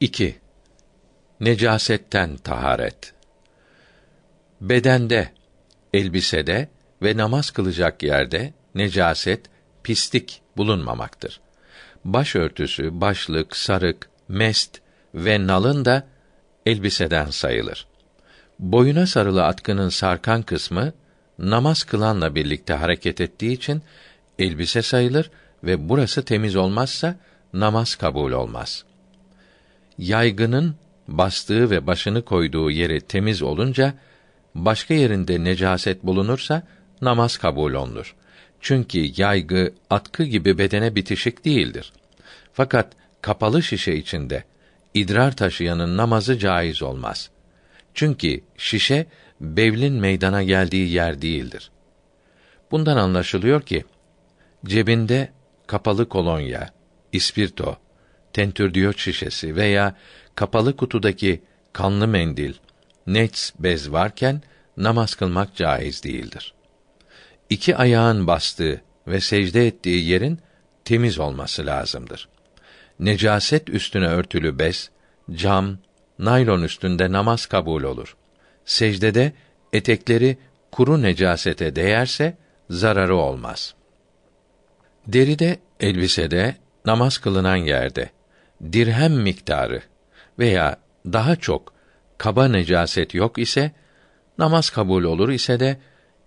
2. Necasetten taharet. Bedende, elbisede ve namaz kılacak yerde necaset, pislik bulunmamaktır. Başörtüsü, başlık, sarık, mest ve nalın da elbiseden sayılır. Boyuna sarılı atkının sarkan kısmı namaz kılanla birlikte hareket ettiği için elbise sayılır ve burası temiz olmazsa namaz kabul olmaz.'' yaygının bastığı ve başını koyduğu yeri temiz olunca başka yerinde necaset bulunursa namaz kabul olunur. Çünkü yaygı atkı gibi bedene bitişik değildir. Fakat kapalı şişe içinde idrar taşıyanın namazı caiz olmaz. Çünkü şişe bevlin meydana geldiği yer değildir. Bundan anlaşılıyor ki cebinde kapalı kolonya, ispirto, tentürdiyot şişesi veya kapalı kutudaki kanlı mendil, nets bez varken namaz kılmak caiz değildir. İki ayağın bastığı ve secde ettiği yerin temiz olması lazımdır. Necaset üstüne örtülü bez, cam, naylon üstünde namaz kabul olur. Secdede etekleri kuru necasete değerse zararı olmaz. Deride, elbisede, namaz kılınan yerde dirhem miktarı veya daha çok kaba necaset yok ise namaz kabul olur ise de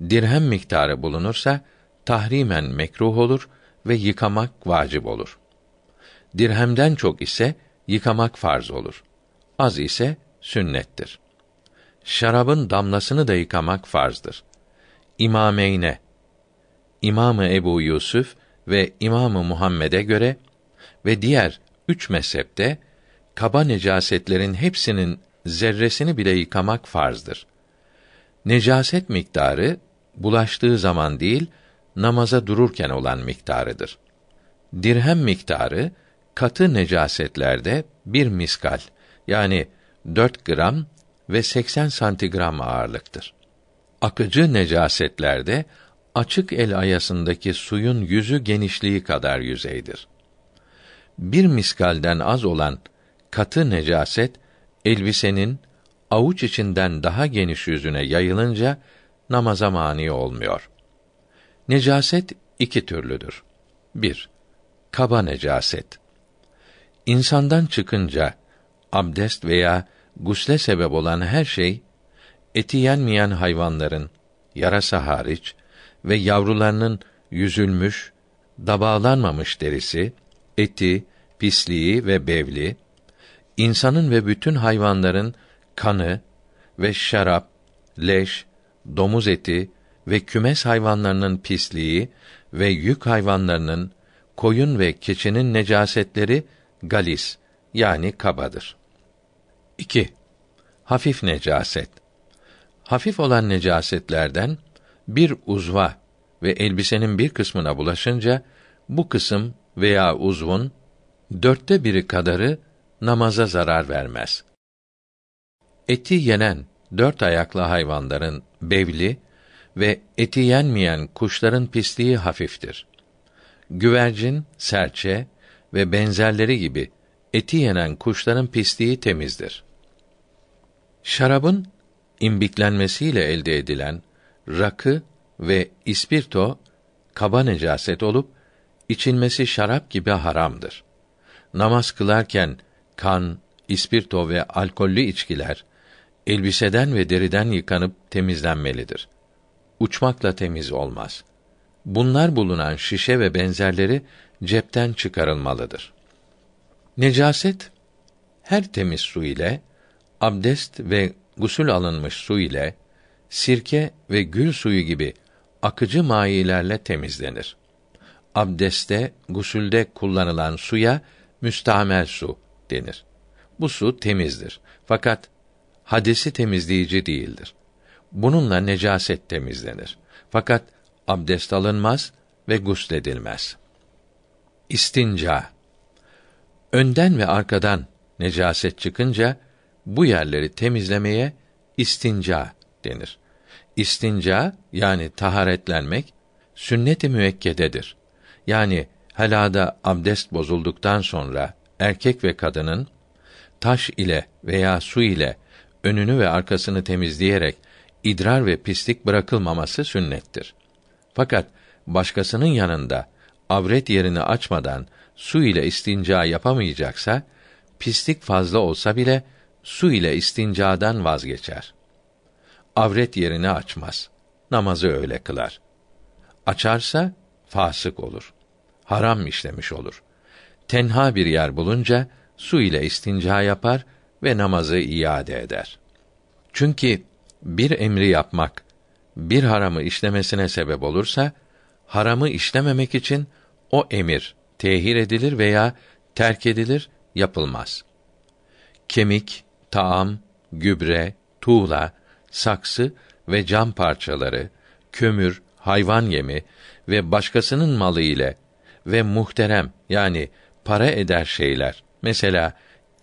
dirhem miktarı bulunursa tahrimen mekruh olur ve yıkamak vacip olur. Dirhemden çok ise yıkamak farz olur. Az ise sünnettir. Şarabın damlasını da yıkamak farzdır. İmameyne İmamı Ebu Yusuf ve İmamı Muhammed'e göre ve diğer üç mezhepte kaba necasetlerin hepsinin zerresini bile yıkamak farzdır. Necaset miktarı bulaştığı zaman değil, namaza dururken olan miktarıdır. Dirhem miktarı katı necasetlerde bir miskal yani 4 gram ve 80 santigram ağırlıktır. Akıcı necasetlerde açık el ayasındaki suyun yüzü genişliği kadar yüzeydir bir miskalden az olan katı necaset elbisenin avuç içinden daha geniş yüzüne yayılınca namaza mani olmuyor. Necaset iki türlüdür. 1. Kaba necaset. İnsandan çıkınca abdest veya gusle sebep olan her şey eti yenmeyen hayvanların yarası hariç ve yavrularının yüzülmüş, dabağlanmamış derisi eti, pisliği ve bevli, insanın ve bütün hayvanların kanı ve şarap, leş, domuz eti ve kümes hayvanlarının pisliği ve yük hayvanlarının, koyun ve keçinin necasetleri galis yani kabadır. 2. Hafif necaset. Hafif olan necasetlerden bir uzva ve elbisenin bir kısmına bulaşınca bu kısım veya uzvun dörtte biri kadarı namaza zarar vermez. Eti yenen dört ayaklı hayvanların bevli ve eti yenmeyen kuşların pisliği hafiftir. Güvercin, serçe ve benzerleri gibi eti yenen kuşların pisliği temizdir. Şarabın imbiklenmesiyle elde edilen rakı ve ispirto kaba necaset olup içilmesi şarap gibi haramdır. Namaz kılarken kan, ispirto ve alkollü içkiler elbiseden ve deriden yıkanıp temizlenmelidir. Uçmakla temiz olmaz. Bunlar bulunan şişe ve benzerleri cepten çıkarılmalıdır. Necaset her temiz su ile abdest ve gusül alınmış su ile sirke ve gül suyu gibi akıcı mayilerle temizlenir abdeste, gusülde kullanılan suya müstamel su denir. Bu su temizdir. Fakat hadisi temizleyici değildir. Bununla necaset temizlenir. Fakat abdest alınmaz ve gusledilmez. İstinca Önden ve arkadan necaset çıkınca bu yerleri temizlemeye istinca denir. İstinca yani taharetlenmek sünnet-i müekkededir yani helada abdest bozulduktan sonra erkek ve kadının taş ile veya su ile önünü ve arkasını temizleyerek idrar ve pislik bırakılmaması sünnettir. Fakat başkasının yanında avret yerini açmadan su ile istinca yapamayacaksa pislik fazla olsa bile su ile istincadan vazgeçer. Avret yerini açmaz. Namazı öyle kılar. Açarsa fasık olur. Haram işlemiş olur. Tenha bir yer bulunca su ile istinca yapar ve namazı iade eder. Çünkü bir emri yapmak bir haramı işlemesine sebep olursa haramı işlememek için o emir tehir edilir veya terk edilir, yapılmaz. Kemik, taam, gübre, tuğla, saksı ve cam parçaları, kömür, hayvan yemi ve başkasının malı ile ve muhterem yani para eder şeyler mesela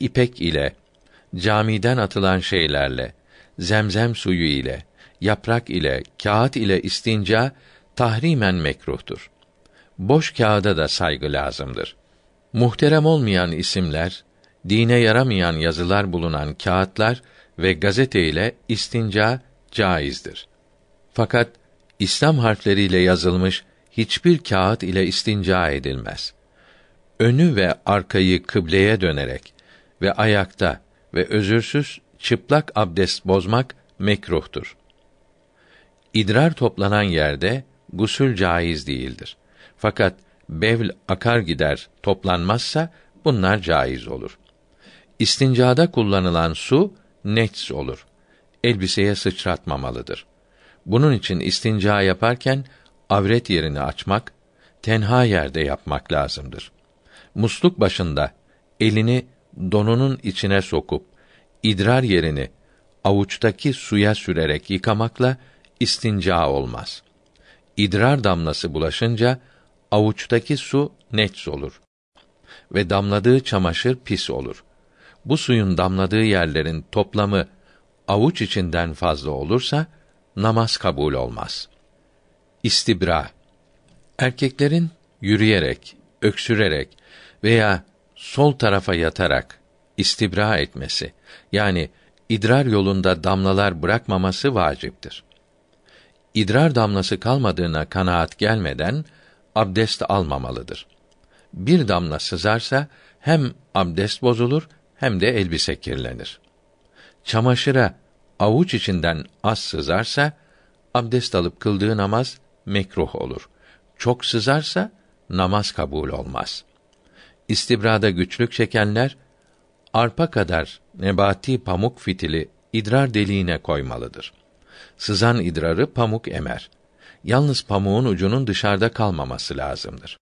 ipek ile camiden atılan şeylerle zemzem suyu ile yaprak ile kağıt ile istinca tahrimen mekruhtur. Boş kağıda da saygı lazımdır. Muhterem olmayan isimler, dine yaramayan yazılar bulunan kağıtlar ve gazete ile istinca caizdir. Fakat İslam harfleriyle yazılmış hiçbir kağıt ile istinca edilmez. Önü ve arkayı kıbleye dönerek ve ayakta ve özürsüz çıplak abdest bozmak mekruhtur. İdrar toplanan yerde gusül caiz değildir. Fakat bevl akar gider toplanmazsa bunlar caiz olur. İstincada kullanılan su nets olur. Elbiseye sıçratmamalıdır. Bunun için istinca yaparken avret yerini açmak, tenha yerde yapmak lazımdır. Musluk başında elini donunun içine sokup idrar yerini avuçtaki suya sürerek yıkamakla istinca olmaz. İdrar damlası bulaşınca avuçtaki su nets olur ve damladığı çamaşır pis olur. Bu suyun damladığı yerlerin toplamı avuç içinden fazla olursa namaz kabul olmaz.'' İstibra Erkeklerin yürüyerek, öksürerek veya sol tarafa yatarak istibra etmesi yani idrar yolunda damlalar bırakmaması vaciptir. İdrar damlası kalmadığına kanaat gelmeden abdest almamalıdır. Bir damla sızarsa hem abdest bozulur hem de elbise kirlenir. Çamaşıra avuç içinden az sızarsa abdest alıp kıldığı namaz mekruh olur. Çok sızarsa namaz kabul olmaz. İstibrada güçlük çekenler arpa kadar nebati pamuk fitili idrar deliğine koymalıdır. Sızan idrarı pamuk emer. Yalnız pamuğun ucunun dışarıda kalmaması lazımdır.